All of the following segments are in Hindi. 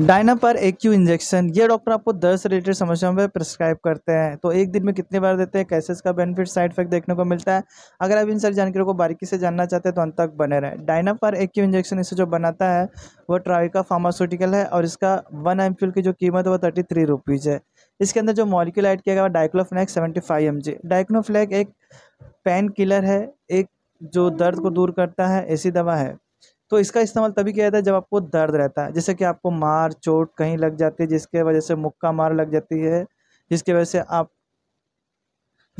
डायना पर एक क्यू इंजेक्शन ये डॉक्टर आपको दर्द से रिलेटेड समस्याओं में प्रिस्क्राइब करते हैं तो एक दिन में कितनी बार देते हैं कैसे इसका बेनिफिट साइड इफेक्ट देखने को मिलता है अगर आप इन सारी जानकारियों को बारीकी से जानना चाहते हैं तो अंत तक बने रहें डायना पर एक क्यू इंजेक्शन इसे जो बनाता है वो ट्राविका फार्मास्यूटिकल है और इसका वन एम की जो कीमत है वो थर्टी थ्री रुपीज़ है इसके अंदर जो मॉलिक्यूल ऐड किया गया डाइक्लोफ्लैक सेवेंटी फाइव एम जी डाइक्लोफ्लैक एक पेन किलर है एक जो दर्द को दूर करता है ऐसी दवा है तो इसका इस्तेमाल तभी किया जाता है जब आपको दर्द रहता है जैसे कि आपको मार चोट कहीं लग जाती है जिसके वजह से मुक्का मार लग जाती है जिसकी वजह से आप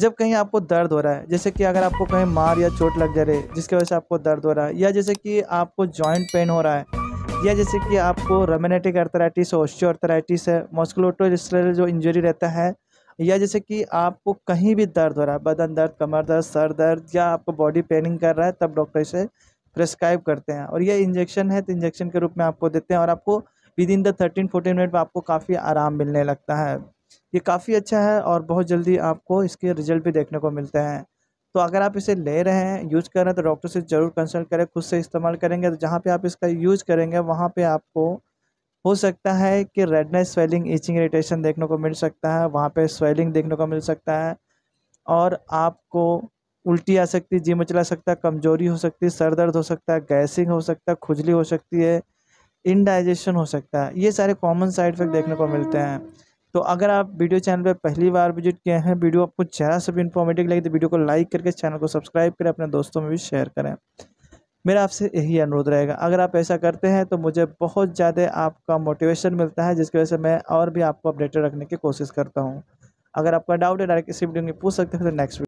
जब कहीं आपको दर्द हो रहा है जैसे कि अगर आपको कहीं मार या चोट लग जा रही है जिसकी वजह से आपको दर्द हो रहा है या जैसे कि आपको जॉइंट पेन हो रहा है या जैसे कि आपको रेमेनेटिक अर्थराइटिस अर्थराइटिस है मॉस्कुलोटोरिस्टल जो इंजरी रहता है या जैसे कि आपको कहीं भी दर्द हो रहा है बदन दर्द कमर दर्द सर दर्द या आपको बॉडी पेनिंग कर रहा है तब डॉक्टर से प्रेस्क्राइब करते हैं और ये इंजेक्शन है तो इंजेक्शन के रूप में आपको देते हैं और आपको within the thirteen fourteen minute में आपको काफ़ी आराम मिलने लगता है ये काफ़ी अच्छा है और बहुत जल्दी आपको इसके रिजल्ट भी देखने को मिलते हैं तो अगर आप इसे ले रहे हैं यूज़ कर रहे हैं तो डॉक्टर से ज़रूर कंसल्ट करें खुद से इस्तेमाल करेंगे तो जहाँ पे आप इसका यूज़ करेंगे वहाँ पे आपको हो सकता है कि रेडनेस स्वेलिंग ईचिंग इरिटेशन देखने को मिल सकता है वहाँ पे स्वेलिंग देखने को मिल सकता है और आपको उल्टी आ सकती है जी मचला सकता है कमजोरी हो सकती है सर दर्द हो सकता है गैसिंग हो सकता है खुजली हो सकती है इनडाइजेशन हो सकता है ये सारे कॉमन साइड इफेक्ट देखने को मिलते हैं तो अगर आप वीडियो चैनल पर पहली बार विजिट किए हैं वीडियो आपको ज्यादा से भी इन्फॉर्मेटिव लगे तो वीडियो को लाइक करके चैनल को सब्सक्राइब करें अपने दोस्तों में भी शेयर करें मेरा आपसे यही अनुरोध रहेगा अगर आप ऐसा करते हैं तो मुझे बहुत ज़्यादा आपका मोटिवेशन मिलता है जिसकी वजह से मैं और भी आपको अपडेटेड रखने की कोशिश करता हूँ अगर आपका डाउट है डायरेक्ट इसी वीडियो में पूछ सकते हैं तो नेक्स्ट